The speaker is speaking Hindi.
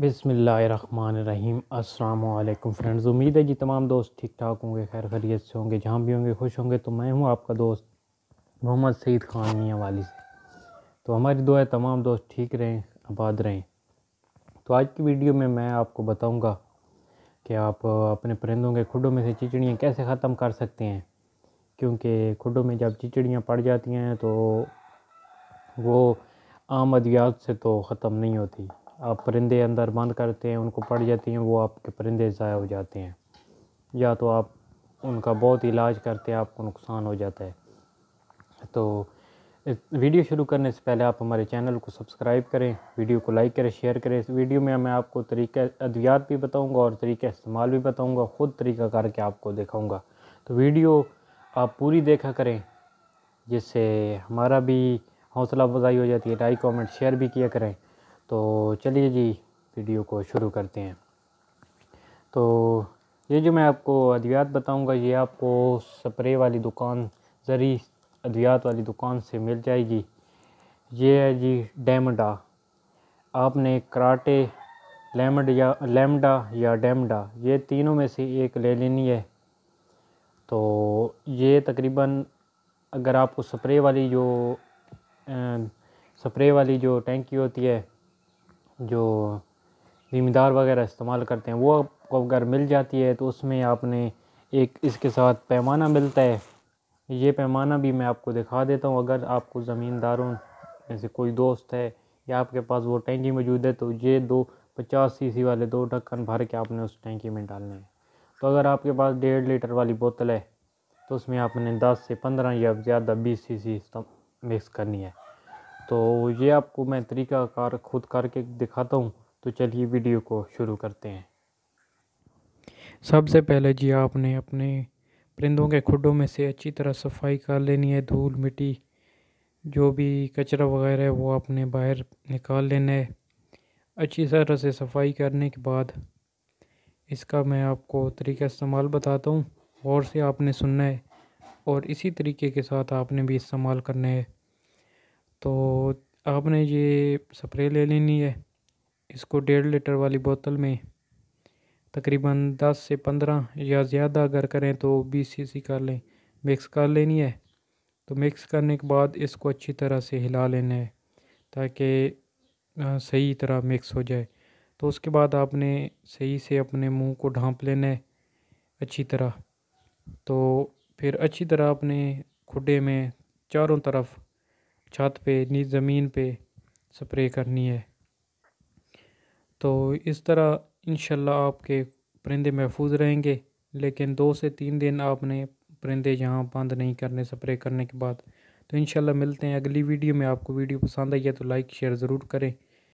बिसमीम अल्लाम फ्रेंड्स उम्मीद है जी तमाम दोस्त ठीक ठाक होंगे खैर खरीत से होंगे जहाँ भी होंगे खुश होंगे तो मैं हूँ आपका दोस्त मोहम्मद सईद खान मियाँ वाली से तो हमारी दुआ तमाम दोस्त ठीक रहें आबाद रहें तो आज की वीडियो में मैं आपको बताऊँगा कि आप अपने परिंदों के खुडों में से चिचड़ियाँ कैसे ख़त्म कर सकते हैं क्योंकि खुडों में जब चिचड़ियाँ पड़ जाती हैं तो वो आम अद्वियात से तो ख़त्म नहीं होती आप परिंदे अंदर बंद करते हैं उनको पड़ जाती हैं वो आपके परिंदे ज़ाया हो जाते हैं या तो आप उनका बहुत इलाज करते हैं आपको नुकसान हो जाता है तो वीडियो शुरू करने से पहले आप हमारे चैनल को सब्सक्राइब करें वीडियो को लाइक करें शेयर करें इस वीडियो में मैं आपको तरीका अद्वियात भी बताऊंगा और तरीका इस्तेमाल भी बताऊंगा ख़ुद तरीका करके आपको दिखाऊंगा तो वीडियो आप पूरी देखा करें जिससे हमारा भी हौसला अफजाई हो जाती है लाइक कमेंट शेयर भी किया करें तो चलिए जी वीडियो को शुरू करते हैं तो ये जो मैं आपको अद्वियात बताऊंगा ये आपको स्प्रे वाली दुकान ज़री अद्वियात वाली दुकान से मिल जाएगी ये है जी डेमडा आपने कराटे लेमड या लेमडा या डेमडा ये तीनों में से एक ले लेनी है तो ये तकरीबन अगर आपको स्प्रे वाली जो स्प्रे वाली जो टैंकी होती है जो ज़िमीदार वगैरह इस्तेमाल करते हैं वो आपको अगर मिल जाती है तो उसमें आपने एक इसके साथ पैमाना मिलता है ये पैमाना भी मैं आपको दिखा देता हूँ अगर आपको ज़मींदारों में से कोई दोस्त है या आपके पास वो टैंकी मौजूद है तो ये दो पचास सीसी वाले दो ढक्कन भर के आपने उस टैंकी में डालने हैं तो अगर आपके पास डेढ़ लीटर वाली बोतल है तो उसमें आपने दस से पंद्रह या ज़्यादा बीस सी सी मिक्स करनी है तो ये आपको मैं तरीका कार खुद करके दिखाता हूँ तो चलिए वीडियो को शुरू करते हैं सबसे पहले जी आपने अपने परिंदों के खुडों में से अच्छी तरह सफाई कर लेनी है धूल मिट्टी जो भी कचरा वगैरह है वो आपने बाहर निकाल लेना है अच्छी तरह से सफाई करने के बाद इसका मैं आपको तरीका इस्तेमाल बताता हूँ और से आपने सुनना है और इसी तरीके के साथ आपने भी इस्तेमाल करना है तो आपने ये स्प्रे ले लेनी है इसको डेढ़ लीटर वाली बोतल में तकरीबन दस से पंद्रह या ज़्यादा अगर करें तो बीस सी कर लें मिक्स कर लेनी है तो मिक्स करने के बाद इसको अच्छी तरह से हिला लेना है ताकि सही तरह मिक्स हो जाए तो उसके बाद आपने सही से अपने मुंह को ढांप लेना है अच्छी तरह तो फिर अच्छी तरह अपने खुडे में चारों तरफ छत पे नी ज़मीन पे स्प्रे करनी है तो इस तरह इन आपके परिंदे महफूज रहेंगे लेकिन दो से तीन दिन आपने परिंदे यहाँ बंद नहीं करने स्प्रे करने के बाद तो इन मिलते हैं अगली वीडियो में आपको वीडियो पसंद आई है तो लाइक शेयर ज़रूर करें